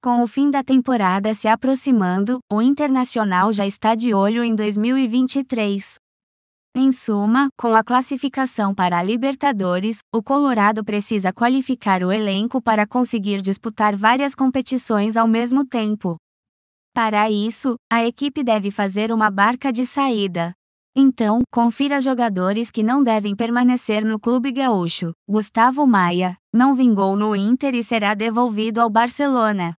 Com o fim da temporada se aproximando, o Internacional já está de olho em 2023. Em suma, com a classificação para a Libertadores, o Colorado precisa qualificar o elenco para conseguir disputar várias competições ao mesmo tempo. Para isso, a equipe deve fazer uma barca de saída. Então, confira jogadores que não devem permanecer no clube gaúcho. Gustavo Maia não vingou no Inter e será devolvido ao Barcelona.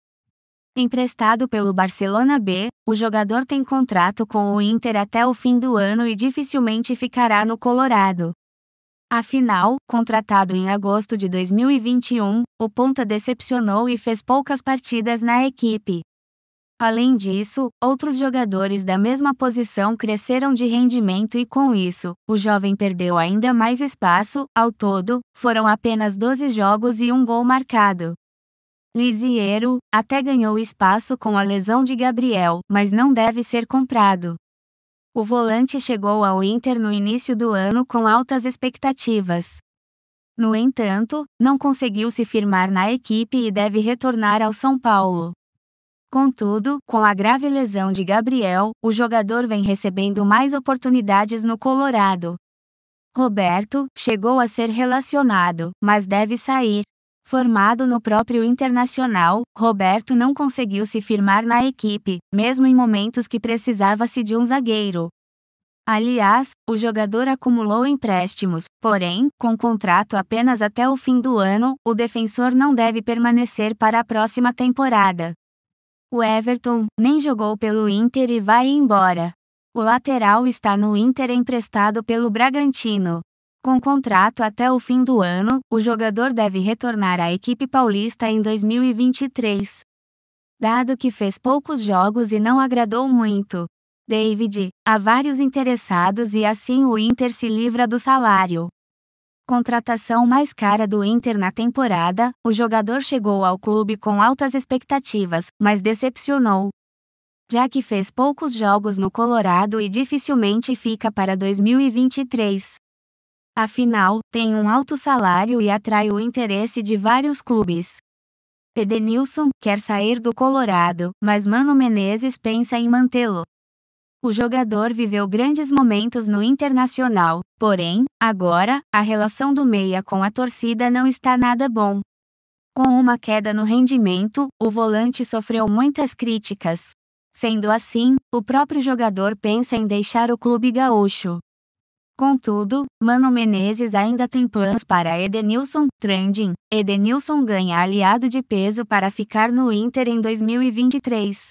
Emprestado pelo Barcelona B, o jogador tem contrato com o Inter até o fim do ano e dificilmente ficará no Colorado. Afinal, contratado em agosto de 2021, o Ponta decepcionou e fez poucas partidas na equipe. Além disso, outros jogadores da mesma posição cresceram de rendimento e com isso, o jovem perdeu ainda mais espaço, ao todo, foram apenas 12 jogos e um gol marcado. Lisiero, até ganhou espaço com a lesão de Gabriel, mas não deve ser comprado. O volante chegou ao Inter no início do ano com altas expectativas. No entanto, não conseguiu se firmar na equipe e deve retornar ao São Paulo. Contudo, com a grave lesão de Gabriel, o jogador vem recebendo mais oportunidades no Colorado. Roberto chegou a ser relacionado, mas deve sair. Formado no próprio Internacional, Roberto não conseguiu se firmar na equipe, mesmo em momentos que precisava-se de um zagueiro. Aliás, o jogador acumulou empréstimos, porém, com contrato apenas até o fim do ano, o defensor não deve permanecer para a próxima temporada. O Everton nem jogou pelo Inter e vai embora. O lateral está no Inter emprestado pelo Bragantino. Com contrato até o fim do ano, o jogador deve retornar à equipe paulista em 2023. Dado que fez poucos jogos e não agradou muito, David, há vários interessados e assim o Inter se livra do salário contratação mais cara do Inter na temporada, o jogador chegou ao clube com altas expectativas, mas decepcionou. Já que fez poucos jogos no Colorado e dificilmente fica para 2023. Afinal, tem um alto salário e atrai o interesse de vários clubes. Edenilson quer sair do Colorado, mas Mano Menezes pensa em mantê-lo. O jogador viveu grandes momentos no Internacional, porém, agora, a relação do meia com a torcida não está nada bom. Com uma queda no rendimento, o volante sofreu muitas críticas. Sendo assim, o próprio jogador pensa em deixar o clube gaúcho. Contudo, Mano Menezes ainda tem planos para Edenilson Trending. Edenilson ganha aliado de peso para ficar no Inter em 2023.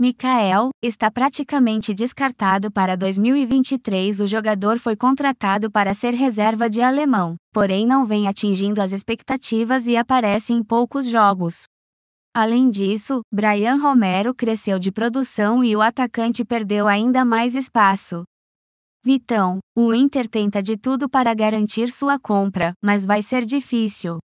Mikael está praticamente descartado para 2023. O jogador foi contratado para ser reserva de alemão, porém não vem atingindo as expectativas e aparece em poucos jogos. Além disso, Brian Romero cresceu de produção e o atacante perdeu ainda mais espaço. Vitão, o Inter tenta de tudo para garantir sua compra, mas vai ser difícil.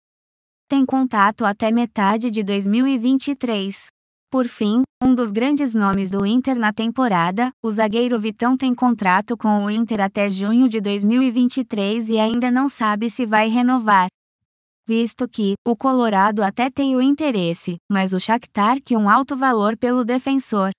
Tem contato até metade de 2023. Por fim, um dos grandes nomes do Inter na temporada, o zagueiro Vitão tem contrato com o Inter até junho de 2023 e ainda não sabe se vai renovar. Visto que, o Colorado até tem o interesse, mas o Shakhtar que um alto valor pelo defensor.